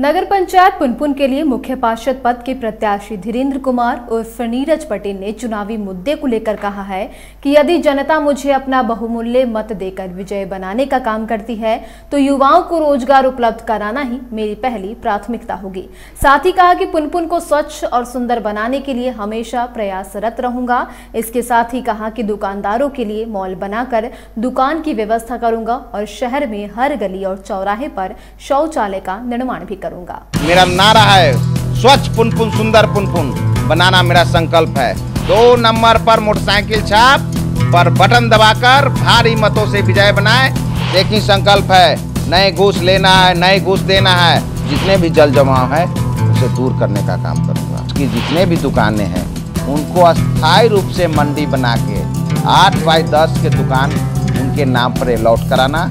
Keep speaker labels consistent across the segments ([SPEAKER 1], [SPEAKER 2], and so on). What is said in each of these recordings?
[SPEAKER 1] नगर पंचायत पुनपुन के लिए मुख्य पार्षद पद के प्रत्याशी धीरेन्द्र कुमार उर्फ नीरज पटेल ने चुनावी मुद्दे को लेकर कहा है कि यदि जनता मुझे अपना बहुमूल्य मत देकर विजय बनाने का काम करती है तो युवाओं को रोजगार उपलब्ध कराना ही मेरी पहली प्राथमिकता होगी साथ ही कहा कि पुनपुन को स्वच्छ और सुंदर बनाने के लिए हमेशा प्रयासरत रहूंगा इसके साथ ही कहा कि दुकानदारों के लिए मॉल बनाकर दुकान की व्यवस्था करूंगा और शहर में हर गली और चौराहे पर शौचालय का निर्माण भी करूंगा मेरा नारा है
[SPEAKER 2] स्वच्छ पुनपुन सुंदर पुनपुन बनाना मेरा संकल्प है दो नंबर पर मोटरसाइकिल छाप पर बटन दबाकर भारी मतों से विजय बनाए लेकिन संकल्प है नए घूस लेना है नए घूस देना है जितने भी जल जमाव है उसे दूर करने का काम करूंगा उसकी जितने भी दुकानें हैं उनको अस्थायी रूप से मंडी बना के आठ बाई दस के दुकान उनके नाम पर अलॉट कराना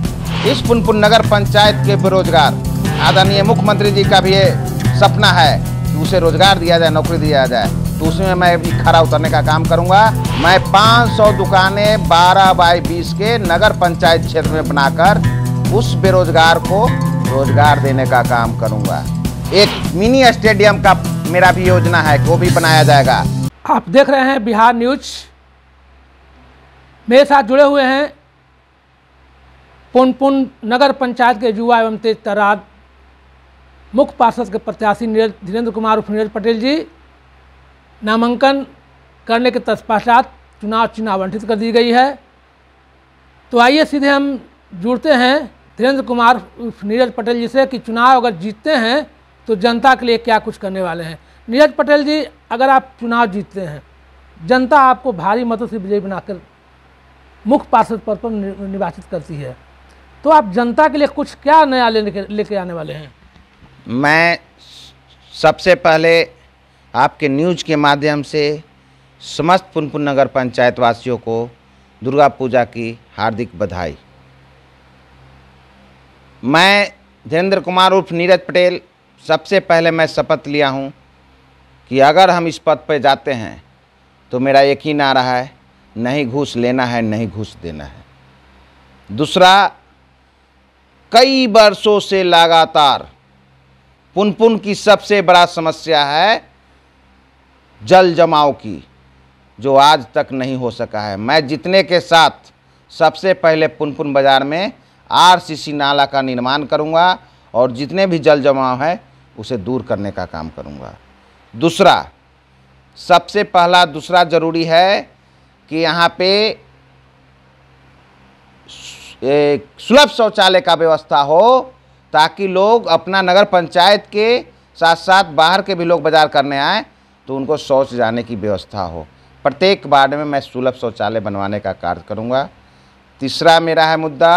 [SPEAKER 2] इस पुनपुन नगर पंचायत के बेरोजगार आदरणीय मुख्यमंत्री जी का भी ये सपना है कि उसे रोजगार दिया जाए नौकरी दिया जाए तो उसमें मैं भी खरा उतरने का काम करूंगा मैं 500 दुकानें 12 बाई बीस के नगर पंचायत क्षेत्र में बनाकर उस बेरोजगार को रोजगार देने का काम करूंगा एक मिनी स्टेडियम का मेरा भी योजना है वो भी बनाया जाएगा
[SPEAKER 1] आप देख रहे हैं बिहार न्यूज मेरे साथ जुड़े हुए हैं पुनपुन नगर पंचायत के युवा एवं तेज तराग मुख्य पार्षद के प्रत्याशी धीरेन्द्र कुमार उर्फ नीरज पटेल जी नामांकन करने के तत्पश्चात चुनाव चिन्ह आवंटित कर दी गई है तो आइए सीधे हम जुड़ते हैं धीरेन्द्र कुमार उर्फ नीरज पटेल जी से कि चुनाव अगर जीतते हैं तो जनता के लिए क्या कुछ करने वाले हैं नीरज पटेल जी अगर आप चुनाव जीतते हैं जनता आपको भारी मतों से विजयी बनाकर मुख्य पार्षद पद पर निर्वाचित करती है तो आप जनता के लिए कुछ क्या नया लेने के लेके आने वाले हैं
[SPEAKER 2] मैं सबसे पहले आपके न्यूज के माध्यम से समस्त पुनपुन नगर पंचायत वासियों को दुर्गा पूजा की हार्दिक बधाई मैं धीरेन्द्र कुमार उर्फ नीरज पटेल सबसे पहले मैं शपथ लिया हूं कि अगर हम इस पद पर जाते हैं तो मेरा एक ही नारा है नहीं घूस लेना है नहीं घूस देना है दूसरा कई वर्षों से लगातार पुनपुन की सबसे बड़ा समस्या है जल जमाव की जो आज तक नहीं हो सका है मैं जितने के साथ सबसे पहले पुनपुन बाज़ार में आरसीसी नाला का निर्माण करूंगा और जितने भी जल जमाव है उसे दूर करने का काम करूंगा दूसरा सबसे पहला दूसरा ज़रूरी है कि यहाँ पे सुलभ शौचालय का व्यवस्था हो ताकि लोग अपना नगर पंचायत के साथ साथ बाहर के भी लोग बाजार करने आएँ तो उनको शौच जाने की व्यवस्था हो प्रत्येक वार्ड में मैं सुलभ शौचालय बनवाने का कार्य करूँगा तीसरा मेरा है मुद्दा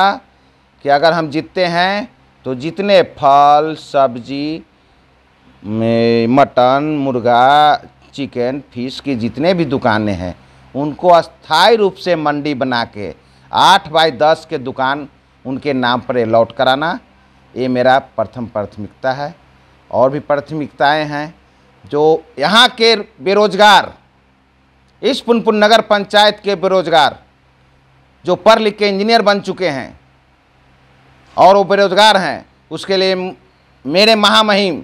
[SPEAKER 2] कि अगर हम जीतते हैं तो जितने फल सब्जी मटन मुर्गा चिकन फिश की जितने भी दुकानें हैं उनको अस्थाई रूप से मंडी बना के आठ बाई दस के दुकान उनके नाम पर अलॉट कराना ये मेरा प्रथम प्राथमिकता है और भी प्राथमिकताएं हैं जो यहाँ के बेरोजगार इस पुनपुन नगर पंचायत के बेरोजगार जो पढ़ लिख के इंजीनियर बन चुके हैं और वो बेरोजगार हैं उसके लिए मेरे महामहिम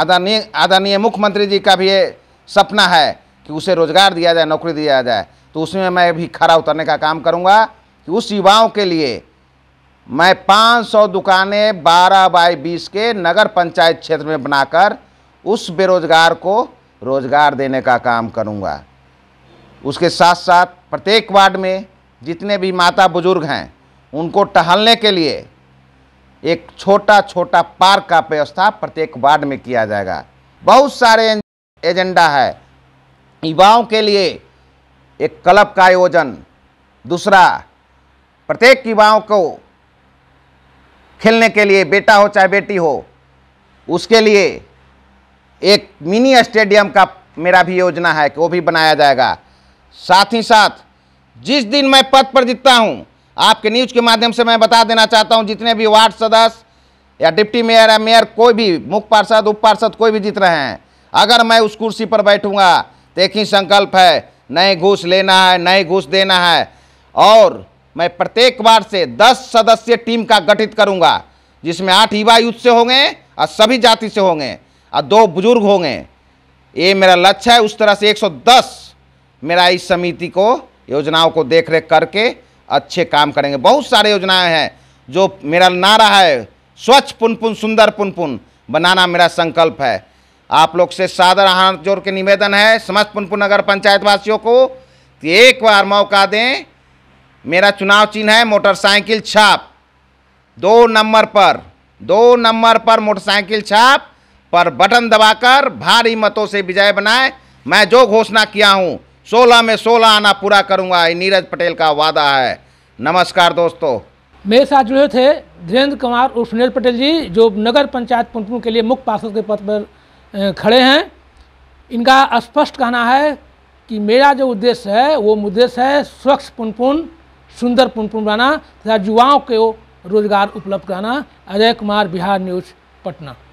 [SPEAKER 2] आदरणीय आदरणीय मुख्यमंत्री जी का भी ये सपना है कि उसे रोज़गार दिया जाए नौकरी दिया जाए तो उसमें मैं भी खरा उतरने का काम करूँगा कि उस युवाओं के लिए मैं 500 दुकानें 12 बाई 20 के नगर पंचायत क्षेत्र में बनाकर उस बेरोजगार को रोजगार देने का काम करूंगा उसके साथ साथ प्रत्येक वार्ड में जितने भी माता बुजुर्ग हैं उनको टहलने के लिए एक छोटा छोटा पार्क का व्यवस्था प्रत्येक वार्ड में किया जाएगा बहुत सारे एजेंडा है युवाओं के लिए एक क्लब का आयोजन दूसरा प्रत्येक युवाओं को खेलने के लिए बेटा हो चाहे बेटी हो उसके लिए एक मिनी स्टेडियम का मेरा भी योजना है कि वो भी बनाया जाएगा साथ ही साथ जिस दिन मैं पद पर जीतता हूँ आपके न्यूज के माध्यम से मैं बता देना चाहता हूँ जितने भी वार्ड सदस्य या डिप्टी मेयर या मेयर कोई भी मुख्य पार्षद उप पार्षद कोई भी जीत रहे हैं अगर मैं उस कुर्सी पर बैठूंगा तो एक ही संकल्प है नए घूस लेना है नए घूस देना है और मैं प्रत्येक बार से दस सदस्य टीम का गठित करूंगा जिसमें आठ युवा युद्ध से होंगे और सभी जाति से होंगे और दो बुजुर्ग होंगे ये मेरा लक्ष्य है उस तरह से 110 मेरा इस समिति को योजनाओं को देख रेख करके अच्छे काम करेंगे बहुत सारे योजनाएं हैं जो मेरा नारा है स्वच्छ पुनपुन सुंदर पुनपुन बनाना मेरा संकल्प है आप लोग से सादर हाथ जोड़ के निवेदन है समस्त पुनपुन नगर पंचायत वासियों को कि एक बार मौका दें मेरा चुनाव चिन्ह है मोटरसाइकिल छाप दो नंबर पर दो नंबर पर मोटरसाइकिल छाप पर बटन दबाकर भारी मतों से विजय बनाए मैं जो घोषणा किया हूँ सोलह में सोलह आना पूरा करूँगा ये नीरज पटेल का वादा है नमस्कार दोस्तों
[SPEAKER 1] मेरे साथ जुड़े थे धीरेन्द्र कुमार उर्फ नीरज पटेल जी जो नगर पंचायत पुनपुर के लिए मुख्य पार्षद के पद पर खड़े हैं इनका स्पष्ट कहना है कि मेरा जो उद्देश्य है वो उद्देश्य है स्वच्छ पुनपुन सुंदर पुनपुन बनाना तथा युवाओं को रोजगार उपलब्ध कराना अजय कुमार बिहार न्यूज़ पटना